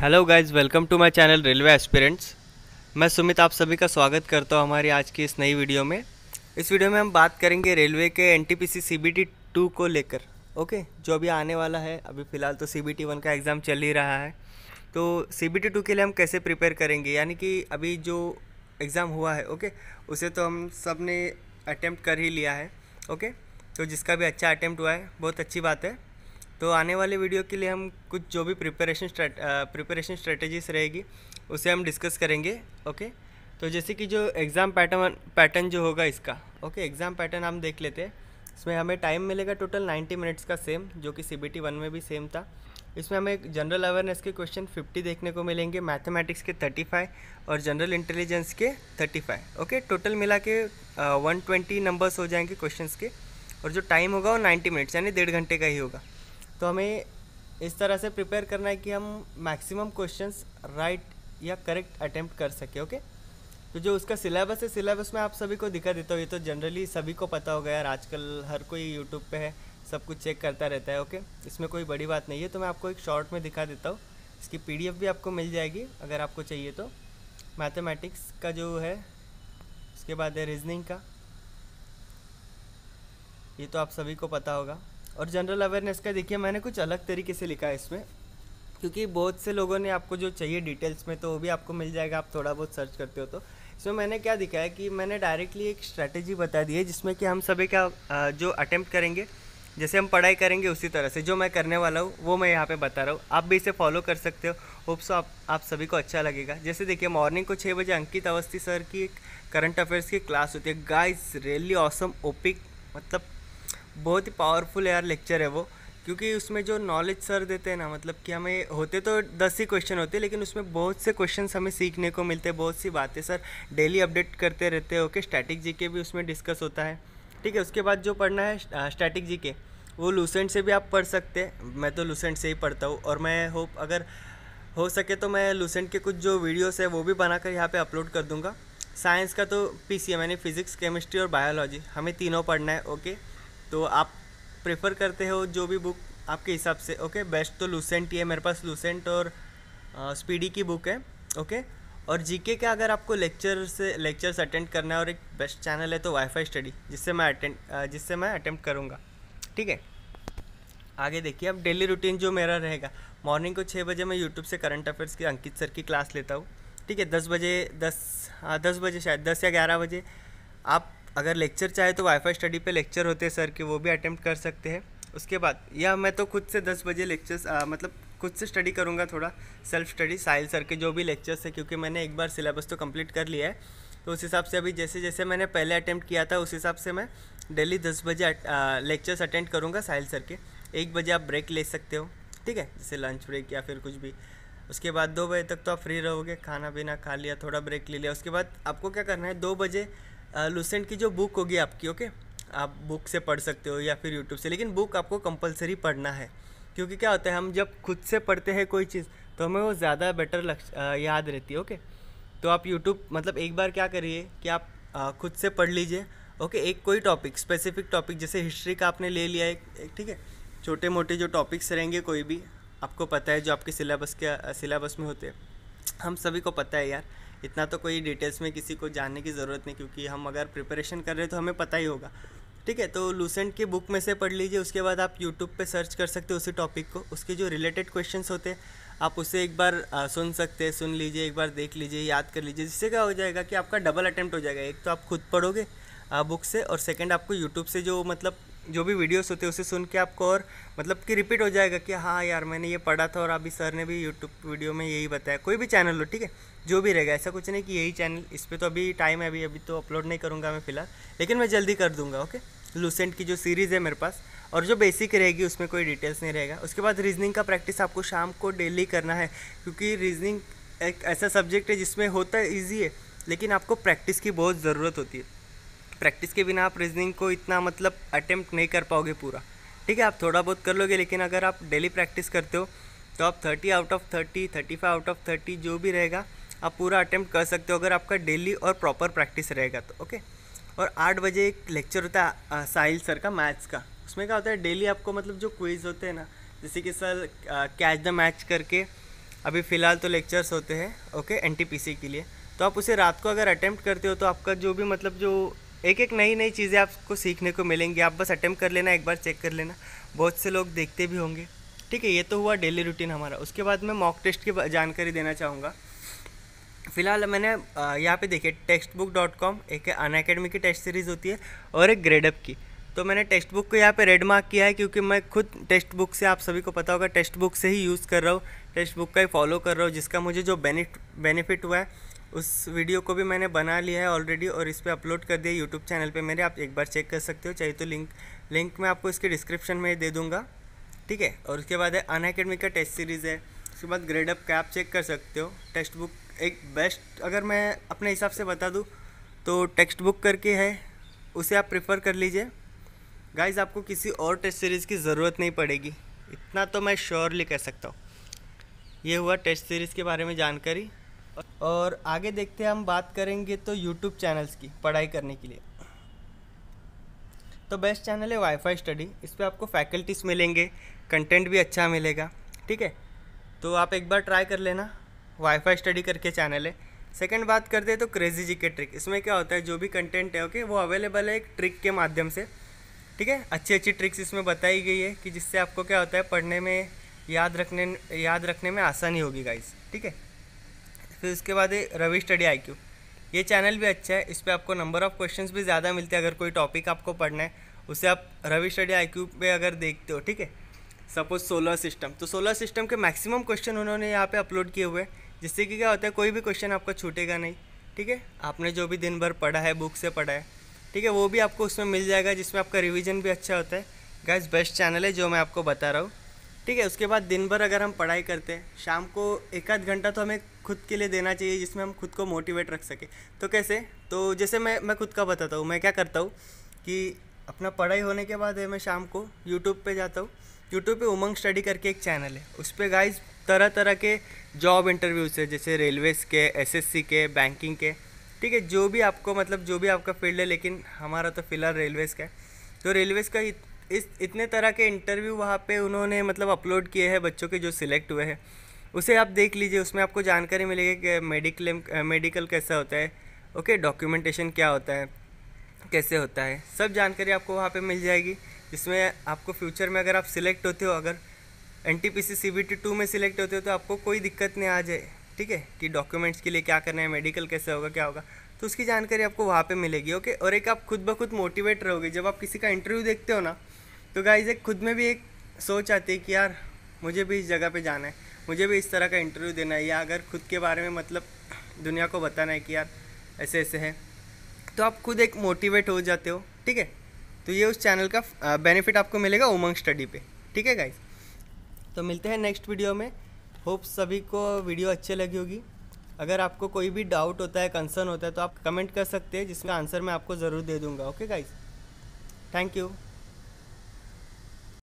hello guys welcome to my channel railway aspirants मैं सुमित आप सभी का स्वागत करता हूं हमारी आज की इस नई वीडियो में इस वीडियो में हम बात करेंगे रेलवे के N T P C C B T two को लेकर ओके जो अभी आने वाला है अभी फ़िलहाल तो सी बी टी वन का एग्ज़ाम चल ही रहा है तो सी बी टी टू के लिए हम कैसे प्रिपेयर करेंगे यानी कि अभी जो एग्ज़ाम हुआ है ओके उसे तो हम सब ने अटैम्प्ट कर ही लिया है ओके तो जिसका भी अच्छा अटैम्प्ट हुआ है बहुत अच्छी बात है तो आने वाले वीडियो के लिए हम कुछ जो भी प्रिपरेशन प्रिपरेशन स्ट्रेटजीज रहेगी उसे हम डिस्कस करेंगे ओके तो जैसे कि जो एग्ज़ाम पैटर्न पैटर्न जो होगा इसका ओके एग्ज़ाम पैटर्न हम देख लेते हैं इसमें हमें टाइम मिलेगा टोटल 90 मिनट्स का सेम जो कि सी बी टी वन में भी सेम था इसमें हमें जनरल अवेयरनेस के क्वेश्चन 50 देखने को मिलेंगे मैथमेटिक्स के 35 और जनरल इंटेलिजेंस के 35 ओके टोटल मिला के वन ट्वेंटी नंबर्स हो जाएंगे क्वेश्चंस के और जो टाइम होगा वो नाइन्टी मिनट्स यानी डेढ़ घंटे का ही होगा तो हमें इस तरह से प्रिपेयर करना है कि हम मैक्सिमम क्वेश्चंस राइट या करेक्ट अटेम्प्ट कर सके ओके तो जो उसका सिलेबस है सिलेबस में आप सभी को दिखा देता हूँ ये तो जनरली सभी को पता हो यार आजकल हर कोई यूट्यूब पे है सब कुछ चेक करता रहता है ओके इसमें कोई बड़ी बात नहीं है तो मैं आपको एक शॉर्ट में दिखा देता हूँ इसकी पीडीएफ भी आपको मिल जाएगी अगर आपको चाहिए तो मैथमेटिक्स का जो है उसके बाद है रीजनिंग का ये तो आप सभी को पता होगा और जनरल अवेयरनेस का देखिए मैंने कुछ अलग तरीके से लिखा है इसमें क्योंकि बहुत से लोगों ने आपको जो चाहिए डिटेल्स में तो वो भी आपको मिल जाएगा आप थोड़ा बहुत सर्च करते हो तो इसमें मैंने क्या दिखाया है कि मैंने डायरेक्टली एक स्ट्रैटेजी बता दी है जिसमें कि हम सभी क्या जो अटैम्प्ट करेंगे जैसे हम पढ़ाई करेंगे उसी तरह से जो मैं करने वाला हूँ वो मैं यहाँ पे बता रहा हूँ आप भी इसे फॉलो कर सकते हो होप्स आप आप सभी को अच्छा लगेगा जैसे देखिए मॉर्निंग को छः बजे अंकित अवस्थी सर की करंट अफेयर्स की क्लास होती है गाइस रियली ऑसम ओपिक मतलब बहुत ही पावरफुल यार लेक्चर है वो क्योंकि उसमें जो नॉलेज सर देते हैं ना मतलब कि हमें होते तो दस ही क्वेश्चन होते हैं लेकिन उसमें बहुत से क्वेश्चन हमें सीखने को मिलते हैं बहुत सी बातें सर डेली अपडेट करते रहते हैं ओके स्टैटिक जी के भी उसमें डिस्कस होता है ठीक है उसके बाद जो पढ़ना है स्टैटिक जी के वो लूसेंट से भी आप पढ़ सकते हैं मैं तो लूसेंट से ही पढ़ता हूँ और मैं होप अगर हो सके तो मैं लूसेंट के कुछ जो वीडियोस है वो भी बनाकर यहाँ पे अपलोड कर दूँगा साइंस का तो पीसी है मैंने फिज़िक्स केमिस्ट्री और बायोलॉजी हमें तीनों पढ़ना है ओके तो आप प्रेफर करते हो जो भी बुक आपके हिसाब से ओके बेस्ट तो लूसेंट ही है मेरे पास लूसेंट और स्पीडी की बुक है ओके और जीके का अगर आपको लेक्चर से लेक्चर्स अटेंड करना है और एक बेस्ट चैनल है तो वाईफाई स्टडी जिससे मैं अटेंड जिससे मैं अटेम्प्ट करूँगा ठीक है आगे देखिए अब डेली रूटीन जो मेरा रहेगा मॉर्निंग को छः बजे मैं यूट्यूब से करंट अफेयर्स की अंकित सर की क्लास लेता हूँ ठीक है दस बजे दस आ, हाँ, दस बजे शायद दस या ग्यारह बजे आप अगर लेक्चर चाहे तो वाईफाई स्टडी पे लेक्चर होते हैं सर के वो भी अटैम्प्ट कर सकते हैं उसके बाद या मैं तो खुद से दस बजे लेक्चर्स मतलब खुद से स्टडी करूँगा थोड़ा सेल्फ स्टडी साहिल सर के जो भी लेक्चर्स है क्योंकि मैंने एक बार सिलेबस तो कंप्लीट कर लिया है तो उस हिसाब से अभी जैसे जैसे मैंने पहले अटैम्प्ट किया था उस हिसाब से मैं डेली दस बजे लेक्चर्स अटेंड करूँगा साहिल सर के एक बजे आप ब्रेक ले सकते हो ठीक है जैसे लंच ब्रेक या फिर कुछ भी उसके बाद दो बजे तक तो आप फ्री रहोगे खाना पीना खा लिया थोड़ा ब्रेक ले लिया उसके बाद आपको क्या करना है दो बजे लूसेंट की जो बुक होगी आपकी ओके आप बुक से पढ़ सकते हो या फिर यूट्यूब से लेकिन बुक आपको कंपलसरी पढ़ना है क्योंकि क्या होता है हम जब खुद से पढ़ते हैं कोई चीज़ तो हमें वो ज़्यादा बेटर लग याद रहती है ओके तो आप यूट्यूब मतलब एक बार क्या करिए कि आप आ, खुद से पढ़ लीजिए ओके एक कोई टॉपिक स्पेसिफिक टॉपिक जैसे हिस्ट्री का आपने ले लिया एक, एक ठीक है छोटे मोटे जो टॉपिक्स रहेंगे कोई भी आपको पता है जो आपके सिलेबस के सिलेबस में होते हैं हम सभी को पता है यार इतना तो कोई डिटेल्स में किसी को जानने की ज़रूरत नहीं क्योंकि हम अगर प्रिपरेशन कर रहे हैं तो हमें पता ही होगा ठीक है तो लूसेंट की बुक में से पढ़ लीजिए उसके बाद आप यूट्यूब पे सर्च कर सकते हो उसी टॉपिक को उसके जो रिलेटेड क्वेश्चंस होते हैं आप उसे एक बार आ, सुन सकते हैं सुन लीजिए एक बार देख लीजिए याद कर लीजिए जिससे क्या हो जाएगा कि आपका डबल अटैम्प्ट हो जाएगा एक तो आप खुद पढ़ोगे बुक से और सेकेंड आपको यूट्यूब से जो मतलब जो भी वीडियोस होते हैं उसे सुन के आपको और मतलब कि रिपीट हो जाएगा कि हाँ यार मैंने ये पढ़ा था और अभी सर ने भी यूट्यूब वीडियो में यही बताया कोई भी चैनल हो ठीक है जो भी रहेगा ऐसा कुछ नहीं कि यही चैनल इस पर तो अभी टाइम है अभी अभी तो अपलोड नहीं करूँगा मैं फ़िलहाल लेकिन मैं जल्दी कर दूँगा ओके लूसेंट की जो सीरीज़ है मेरे पास और जो बेसिक रहेगी उसमें कोई डिटेल्स नहीं रहेगा उसके बाद रीजनिंग का प्रैक्टिस आपको शाम को डेली करना है क्योंकि रीजनिंग एक ऐसा सब्जेक्ट है जिसमें होता ईजी है लेकिन आपको प्रैक्टिस की बहुत ज़रूरत होती है प्रैक्टिस के बिना आप रीजनिंग को इतना मतलब अटैम्प्ट नहीं कर पाओगे पूरा ठीक है आप थोड़ा बहुत कर लोगे लेकिन अगर आप डेली प्रैक्टिस करते हो तो आप thirty out of thirty thirty five out of thirty जो भी रहेगा आप पूरा अटैम्प्ट कर सकते हो अगर आपका डेली और प्रॉपर प्रैक्टिस रहेगा तो ओके और आठ बजे एक लेक्चर होता है साहिल सर का मैथ्स का उसमें क्या होता है डेली आपको मतलब जो क्विज़ होते हैं ना जैसे कि सर कैच द मैच करके अभी फ़िलहाल तो लेक्चर्स होते हैं ओके एन के लिए तो आप उसे रात को अगर अटैम्प्ट करते हो तो आपका जो भी मतलब जो एक एक नई नई चीज़ें आपको सीखने को मिलेंगी आप बस अटैम्प्ट कर लेना एक बार चेक कर लेना बहुत से लोग देखते भी होंगे ठीक है ये तो हुआ डेली रूटीन हमारा उसके बाद मैं मॉक टेस्ट की जानकारी देना चाहूँगा फिलहाल मैंने यहाँ पे देखिए टेक्स्ट बुक डॉट कॉम एक अन अकेडमी की टेस्ट सीरीज़ होती है और एक ग्रेडअप की तो मैंने टेक्स्ट बुक को यहाँ पे रेड मार्क किया है क्योंकि मैं खुद टेक्स्ट बुक से आप सभी को पता होगा टेक्स्ट बुक से ही यूज़ कर रहा हूँ टेक्स्ट बुक का ही फॉलो कर रहा हूँ जिसका मुझे जो बेनिफिट बेनिफिट हुआ है उस वीडियो को भी मैंने बना लिया है ऑलरेडी और इस पर अपलोड कर दिया यूट्यूब चैनल पे मेरे आप एक बार चेक कर सकते हो चाहिए तो लिंक लिंक मैं आपको इसके डिस्क्रिप्शन में दे दूँगा ठीक है और उसके बाद है अन अकेडमी का टेस्ट सीरीज़ है उसके बाद ग्रेड अप का आप चेक कर सकते हो टेक्स्ट बुक एक बेस्ट अगर मैं अपने हिसाब से बता दूँ तो टेक्स्ट बुक करके है उसे आप प्रिफर कर लीजिए गाइज आपको किसी और टेस्ट सीरीज़ की ज़रूरत नहीं पड़ेगी इतना तो मैं श्योरली कह सकता हूँ ये हुआ टेस्ट सीरीज़ के बारे में जानकारी और आगे देखते हैं हम बात करेंगे तो यूट्यूब चैनल्स की पढ़ाई करने के लिए तो बेस्ट चैनल है वाईफाई स्टडी इस पर आपको फैकल्टीज़ मिलेंगे कंटेंट भी अच्छा मिलेगा ठीक है तो आप एक बार ट्राई कर लेना वाईफाई स्टडी करके चैनल है सेकंड बात करते हैं तो क्रेजी जी के ट्रिक इसमें क्या होता है जो भी कंटेंट है ओके वो अवेलेबल है एक ट्रिक के माध्यम से ठीक है अच्छी अच्छी ट्रिक्स इसमें बताई गई है कि जिससे आपको क्या होता है पढ़ने में याद रखने याद रखने में आसानी होगी गाइस ठीक है फिर उसके बाद है रवि स्टडी आई क्यू ये चैनल भी अच्छा है इस पर आपको नंबर ऑफ़ क्वेश्चन भी ज़्यादा मिलते हैं अगर कोई टॉपिक आपको पढ़ना है उसे आप रवि स्टडी आई क्यू पे अगर देखते हो ठीक है सपोज सोलर सिस्टम तो सोलर सिस्टम के मैक्सिमम क्वेश्चन उन्होंने यहाँ पे अपलोड किए हुए हैं जिससे कि क्या होता है कोई भी क्वेश्चन आपका छूटेगा नहीं ठीक है आपने जो भी दिन भर पढ़ा है बुक से पढ़ा है ठीक है वो भी आपको उसमें मिल जाएगा जिसमें आपका रिविज़न भी अच्छा होता है गैस बेस्ट चैनल है जो मैं आपको बता रहा हूँ ठीक है उसके बाद दिन भर अगर हम पढ़ाई करते हैं शाम को एक आध घंटा तो हमें खुद के लिए देना चाहिए जिसमें हम खुद को मोटिवेट रख सकें तो कैसे तो जैसे मैं मैं खुद का बताता हूँ मैं क्या करता हूँ कि अपना पढ़ाई होने के बाद मैं शाम को यूट्यूब पर जाता हूँ यूट्यूब पे उमंग स्टडी करके एक चैनल है उस पर गाइज तरह तरह के जॉब इंटरव्यूज़ है जैसे रेलवेज़ के एसएससी के बैंकिंग के ठीक है जो भी आपको मतलब जो भी आपका फील्ड है लेकिन हमारा तो फ़िलहाल रेलवेज़ का है तो रेलवेज़ का इस इतने तरह के इंटरव्यू वहाँ पे उन्होंने मतलब अपलोड किए हैं बच्चों के जो सिलेक्ट हुए हैं उसे आप देख लीजिए उसमें आपको जानकारी मिलेगी कि मेडिक्लेम मेडिकल कैसा होता है ओके डॉक्यूमेंटेशन क्या होता है कैसे होता है सब जानकारी आपको वहाँ पे मिल जाएगी जिसमें आपको फ्यूचर में अगर आप सिलेक्ट होते हो अगर N T P C C B T two में सिलेक्ट होते हो तो आपको कोई दिक्कत नहीं आ जाए ठीक है कि डॉक्यूमेंट्स के लिए क्या करना है मेडिकल कैसे होगा क्या होगा तो उसकी जानकारी आपको वहाँ पे मिलेगी ओके और एक आप खुद ब खुद मोटिवेट रहोगे जब आप किसी का इंटरव्यू देखते हो ना तो गाइज़ एक खुद में भी एक सोच आती है कि यार मुझे भी इस जगह पे जाना है मुझे भी इस तरह का इंटरव्यू देना है या अगर खुद के बारे में मतलब दुनिया को बताना है कि यार ऐसे ऐसे है तो आप खुद एक मोटिवेट हो जाते हो ठीक है तो ये उस चैनल का बेनिफिट आपको मिलेगा उमंग स्टडी पे ठीक है गाइज तो मिलते हैं नेक्स्ट वीडियो में होप सभी को वीडियो अच्छी लगी होगी अगर आपको कोई भी डाउट होता है कंसर्न होता है तो आप कमेंट कर सकते हैं जिसका आंसर मैं आपको ज़रूर दे दूँगा ओके गाइज थैंक यू